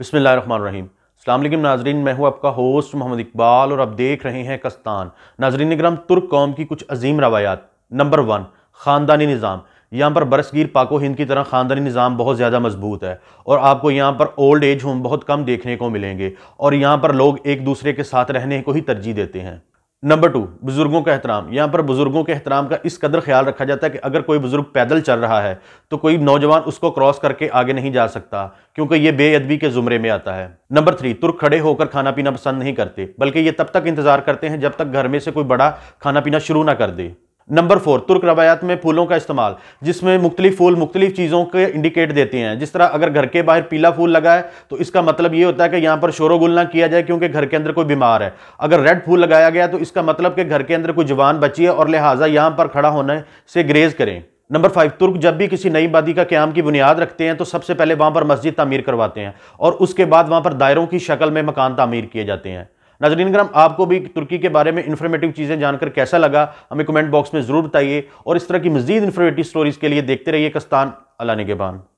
बसमीम अल्लाम नाजरीन मैं हूँ आपका होस्ट मोहम्मद इकबाल और आप देख रहे हैं कस्तान नाजरीन ग्राम तुर्क कौम की कुछ अजीम रवायात नंबर वन ख़ानदानी निज़ाम यहाँ पर बरसगीर पाको हिंद की तरह ख़ानदानी निज़ाम बहुत ज़्यादा मजबूत है और आपको यहाँ पर ओल्ड एज होम बहुत कम देखने को मिलेंगे और यहाँ पर लोग एक दूसरे के साथ रहने को ही तरजीह देते हैं नंबर टू बुज़ुर्गों का एहतराम यहाँ पर बुज़ुर्गों के एहतराम का इस कदर ख्याल रखा जाता है कि अगर कोई बुज़ुर्ग पैदल चल रहा है तो कोई नौजवान उसको क्रॉस करके आगे नहीं जा सकता क्योंकि ये बेअदबी के ज़ुमरे में आता है नंबर थ्री तुर्क खड़े होकर खाना पीना पसंद नहीं करते बल्कि ये तब तक इंतज़ार करते हैं जब तक घर में से कोई बड़ा खाना पीना शुरू ना कर दे नंबर फोर तुर्क रवायात में फूलों का इस्तेमाल जिसमें मुख्तलिफ फूल मुख्तलिफ चीज़ों के इंडिकेट देते हैं जिस तरह अगर घर के बाहर पीला फूल लगा है तो इसका मतलब ये होता है कि यहाँ पर वुल ना किया जाए क्योंकि घर के अंदर कोई बीमार है अगर रेड फूल लगाया गया तो इसका मतलब कि घर के अंदर कोई जवान बची है और लिहाजा यहाँ पर खड़ा होने से ग्रेज करें नंबर फाइव तुर्क जब भी किसी नई बादी का क्याम की बुनियाद रखते हैं तो सबसे पहले वहाँ पर मस्जिद तमीर करवाते हैं और उसके बाद वहाँ पर दायरों की शक्ल में मकान तमीर किए जाते हैं नाजरीन ग्राम आपको भी तुर्की के बारे में इन्फॉर्मेटिव चीज़ें जानकर कैसा लगा हमें कमेंट बॉक्स में ज़रूर बताइए और इस तरह की मजीद इन्फॉर्मेटिव स्टोरीज़ के लिए देखते रहिए कस्तान अला निगेबान